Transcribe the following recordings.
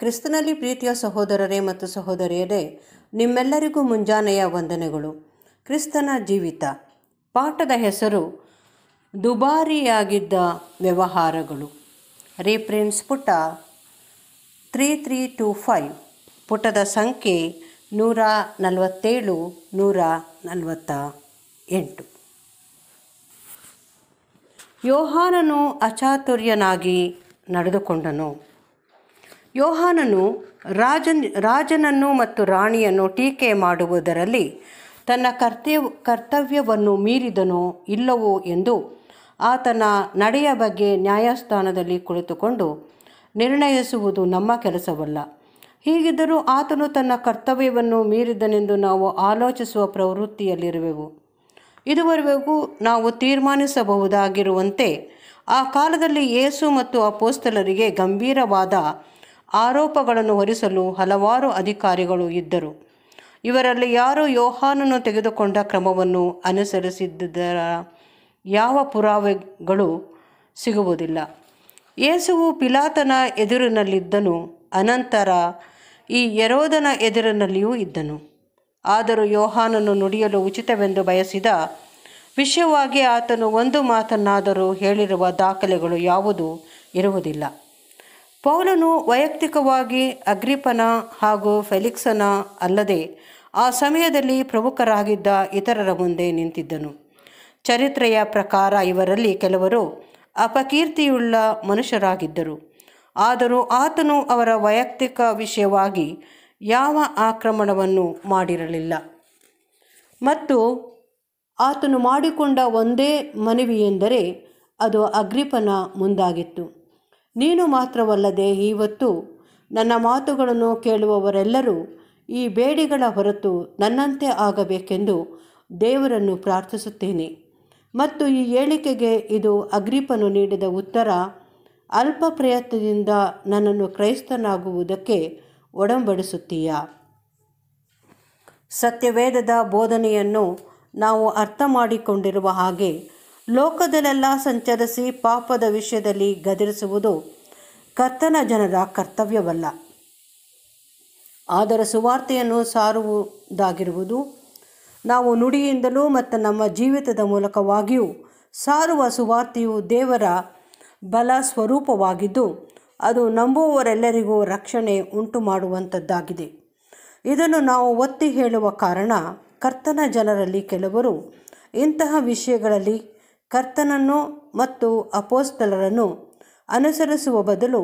ಕ್ರಿಸ್ತನಲ್ಲಿ ಪ್ರೀತಿಯ ಸಹೋದರರೇ ಮತ್ತು ಸಹೋದರಿಯರೇ ನಿಮ್ಮೆಲ್ಲರಿಗೂ ಮುಂಜಾನೆಯ ವಂದನೆಗಳು ಕ್ರಿಸ್ತನ ಜೀವಿತ ಪಾಠದ ಹೆಸರು ದುಬಾರಿಯಾಗಿದ್ದ ವ್ಯವಹಾರಗಳು ರೆಫರೆನ್ಸ್ ಪುಟ ತ್ರೀ ತ್ರೀ ಟೂ ಫೈವ್ ಪುಟದ ಸಂಖ್ಯೆ ನೂರ ನಲವತ್ತೇಳು ನೂರ ನಲವತ್ತ ಎಂಟು ಯೋಹಾನನು ಅಚಾತುರ್ಯನಾಗಿ ನಡೆದುಕೊಂಡನು ಯೋಹಾನನು ರಾಜನ್ ರಾಜನನ್ನು ಮತ್ತು ರಾಣಿಯನ್ನು ಟೀಕೆ ಮಾಡುವುದರಲ್ಲಿ ತನ್ನ ಕರ್ತವ್ಯ ಕರ್ತವ್ಯವನ್ನು ಮೀರಿದನೋ ಇಲ್ಲವೋ ಎಂದು ಆತನ ನಡೆಯ ಬಗ್ಗೆ ನ್ಯಾಯಸ್ಥಾನದಲ್ಲಿ ಕುಳಿತುಕೊಂಡು ನಿರ್ಣಯಿಸುವುದು ನಮ್ಮ ಕೆಲಸವಲ್ಲ ಹೀಗಿದ್ದರೂ ಆತನು ತನ್ನ ಕರ್ತವ್ಯವನ್ನು ಮೀರಿದನೆಂದು ನಾವು ಆಲೋಚಿಸುವ ಪ್ರವೃತ್ತಿಯಲ್ಲಿರುವೆವು ಇದುವರೆಗೂ ನಾವು ತೀರ್ಮಾನಿಸಬಹುದಾಗಿರುವಂತೆ ಆ ಕಾಲದಲ್ಲಿ ಯೇಸು ಮತ್ತು ಅಪೋಸ್ತಲರಿಗೆ ಗಂಭೀರವಾದ ಆರೋಪಗಳನ್ನು ಹೊರಿಸಲು ಹಲವಾರು ಅಧಿಕಾರಿಗಳು ಇದ್ದರು ಇವರಲ್ಲಿ ಯಾರು ಯೋಹಾನನ್ನು ತೆಗೆದುಕೊಂಡ ಕ್ರಮವನ್ನು ಅನುಸರಿಸಿದ್ದರ ಯಾವ ಪುರಾವೆಗಳು ಸಿಗುವುದಿಲ್ಲ ಯೇಸುವು ಪಿಲಾತನ ಎದುರಿನಲ್ಲಿದ್ದನು ಅನಂತರ ಈ ಯರೋಧನ ಎದುರಿನಲ್ಲಿಯೂ ಇದ್ದನು ಆದರೂ ಯೋಹಾನನ್ನು ನುಡಿಯಲು ಉಚಿತವೆಂದು ಬಯಸಿದ ವಿಷಯವಾಗಿ ಆತನು ಒಂದು ಮಾತನ್ನಾದರೂ ಹೇಳಿರುವ ದಾಖಲೆಗಳು ಯಾವುದೂ ಇರುವುದಿಲ್ಲ ಪೌಲನು ವೈಯಕ್ತಿಕವಾಗಿ ಅಗ್ರಿಪನ ಹಾಗೂ ಫೆಲಿಕ್ಸನ ಅಲ್ಲದೆ ಆ ಸಮಯದಲ್ಲಿ ಪ್ರಮುಖರಾಗಿದ್ದ ಇತರರ ಮುಂದೆ ನಿಂತಿದ್ದನು ಚರಿತ್ರೆಯ ಪ್ರಕಾರ ಇವರಲ್ಲಿ ಕೆಲವರು ಅಪಕೀರ್ತಿಯುಳ್ಳ ಮನುಷ್ಯರಾಗಿದ್ದರು ಆದರೂ ಆತನು ಅವರ ವೈಯಕ್ತಿಕ ವಿಷಯವಾಗಿ ಯಾವ ಆಕ್ರಮಣವನ್ನು ಮಾಡಿರಲಿಲ್ಲ ಮತ್ತು ಆತನು ಮಾಡಿಕೊಂಡ ಒಂದೇ ಮನವಿ ಎಂದರೆ ಅದು ಅಗ್ರಿಪನ ಮುಂದಾಗಿತ್ತು ನೀನು ಮಾತ್ರವಲ್ಲದೆ ಇವತ್ತು ನನ್ನ ಮಾತುಗಳನ್ನು ಕೇಳುವವರೆಲ್ಲರೂ ಈ ಬೇಡಿಗಳ ಹೊರತು ನನ್ನಂತೆ ಆಗಬೇಕೆಂದು ದೇವರನ್ನು ಪ್ರಾರ್ಥಿಸುತ್ತೇನೆ ಮತ್ತು ಈ ಹೇಳಿಕೆಗೆ ಇದು ಅಗ್ರೀಪನು ನೀಡಿದ ಉತ್ತರ ಅಲ್ಪ ಪ್ರಯತ್ನದಿಂದ ನನ್ನನ್ನು ಕ್ರೈಸ್ತನಾಗುವುದಕ್ಕೆ ಒಡಂಬಡಿಸುತ್ತೀಯ ಸತ್ಯವೇದದ ಬೋಧನೆಯನ್ನು ನಾವು ಅರ್ಥ ಮಾಡಿಕೊಂಡಿರುವ ಹಾಗೆ ಲೋಕದಲ್ಲೆಲ್ಲ ಸಂಚರಿಸಿ ಪಾಪದ ವಿಷಯದಲ್ಲಿ ಗದರಿಸುವುದು ಕರ್ತನ ಜನರ ಕರ್ತವ್ಯವಲ್ಲ ಆದರೆ ಸುವಾರ್ತೆಯನ್ನು ಸಾರುವುದಾಗಿರುವುದು ನಾವು ನುಡಿಯಿಂದಲೂ ಮತ್ತು ನಮ್ಮ ಜೀವಿತದ ಮೂಲಕವಾಗಿಯೂ ಸಾರುವ ಸುವಾರ್ತೆಯು ದೇವರ ಬಲ ಸ್ವರೂಪವಾಗಿದ್ದು ಅದು ನಂಬುವವರೆಲ್ಲರಿಗೂ ರಕ್ಷಣೆ ಉಂಟು ಮಾಡುವಂಥದ್ದಾಗಿದೆ ಇದನ್ನು ನಾವು ಒತ್ತಿ ಹೇಳುವ ಕಾರಣ ಕರ್ತನ ಜನರಲ್ಲಿ ಕೆಲವರು ಇಂತಹ ವಿಷಯಗಳಲ್ಲಿ ಕರ್ತನನ್ನು ಮತ್ತು ಅಪೋಸ್ತಲರನ್ನು ಅನುಸರಿಸುವ ಬದಲು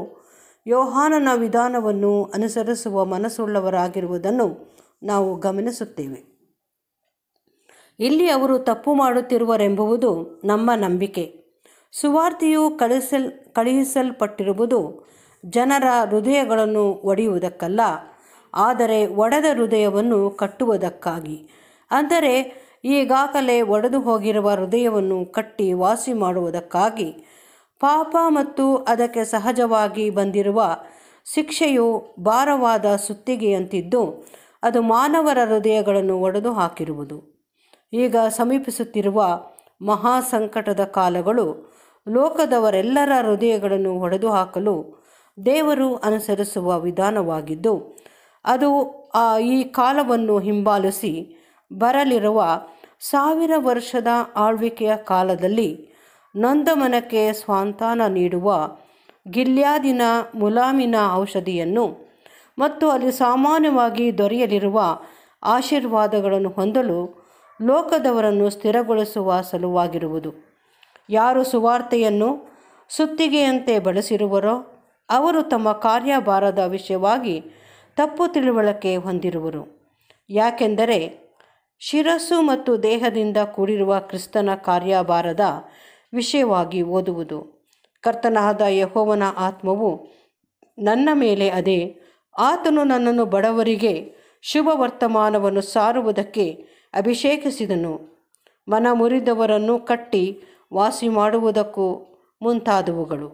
ಯೋಹಾನನ ವಿಧಾನವನ್ನು ಅನುಸರಿಸುವ ಮನಸ್ಸುಳ್ಳವರಾಗಿರುವುದನ್ನು ನಾವು ಗಮನಿಸುತ್ತೇವೆ ಇಲ್ಲಿ ಅವರು ತಪ್ಪು ಮಾಡುತ್ತಿರುವರೆಂಬುವುದು ನಮ್ಮ ನಂಬಿಕೆ ಸುವಾರ್ತೆಯು ಕಳಿಸಲ್ ಕಳುಹಿಸಲ್ಪಟ್ಟಿರುವುದು ಜನರ ಹೃದಯಗಳನ್ನು ಒಡೆಯುವುದಕ್ಕಲ್ಲ ಆದರೆ ಒಡೆದ ಹೃದಯವನ್ನು ಕಟ್ಟುವುದಕ್ಕಾಗಿ ಅಂದರೆ ಈಗಾಗಲೇ ಒಡೆದು ಹೋಗಿರುವ ಹೃದಯವನ್ನು ಕಟ್ಟಿ ವಾಸಿ ಮಾಡುವುದಕ್ಕಾಗಿ ಪಾಪ ಮತ್ತು ಅದಕ್ಕೆ ಸಹಜವಾಗಿ ಬಂದಿರುವ ಶಿಕ್ಷೆಯು ಭಾರವಾದ ಸುತ್ತಿಗೆಯಂತಿದ್ದು ಅದು ಮಾನವರ ಹೃದಯಗಳನ್ನು ಒಡೆದು ಹಾಕಿರುವುದು ಈಗ ಸಮೀಪಿಸುತ್ತಿರುವ ಮಹಾ ಸಂಕಟದ ಕಾಲಗಳು ಲೋಕದವರೆಲ್ಲರ ಹೃದಯಗಳನ್ನು ಒಡೆದು ಹಾಕಲು ದೇವರು ಅನುಸರಿಸುವ ವಿಧಾನವಾಗಿದ್ದು ಅದು ಈ ಕಾಲವನ್ನು ಹಿಂಬಾಲಿಸಿ ಬರಲಿರುವ ಸಾವಿರ ವರ್ಷದ ಆಳ್ವಿಕೆಯ ಕಾಲದಲ್ಲಿ ನಂದಮನಕ್ಕೆ ಸ್ವಾಂತಾನ ನೀಡುವ ಗಿಲ್ಯಾದಿನ ಮುಲಾಮಿನ ಔಷಧಿಯನ್ನು ಮತ್ತು ಅಲ್ಲಿ ಸಾಮಾನ್ಯವಾಗಿ ದೊರೆಯಲಿರುವ ಆಶೀರ್ವಾದಗಳನ್ನು ಹೊಂದಲು ಲೋಕದವರನ್ನು ಸ್ಥಿರಗೊಳಿಸುವ ಸಲುವಾಗಿರುವುದು ಯಾರು ಸುವಾರ್ತೆಯನ್ನು ಸುತ್ತಿಗೆಯಂತೆ ಬಳಸಿರುವರೋ ಅವರು ತಮ್ಮ ಕಾರ್ಯಭಾರದ ವಿಷಯವಾಗಿ ತಪ್ಪು ತಿಳುವಳಿಕೆ ಹೊಂದಿರುವರು ಯಾಕೆಂದರೆ ಶಿರಸ್ಸು ಮತ್ತು ದೇಹದಿಂದ ಕೂಡಿರುವ ಕ್ರಿಸ್ತನ ಕಾರ್ಯಭಾರದ ವಿಷಯವಾಗಿ ಓದುವುದು ಕರ್ತನಾದ ಯಹೋವನ ಆತ್ಮವು ನನ್ನ ಮೇಲೆ ಅದೇ ಆತನು ನನ್ನನ್ನು ಬಡವರಿಗೆ ಶುಭ ವರ್ತಮಾನವನ್ನು ಸಾರುವುದಕ್ಕೆ ಅಭಿಷೇಕಿಸಿದನು ಮನ ಮುರಿದವರನ್ನು ಕಟ್ಟಿ ವಾಸಿ ಮಾಡುವುದಕ್ಕೂ ಮುಂತಾದವುಗಳು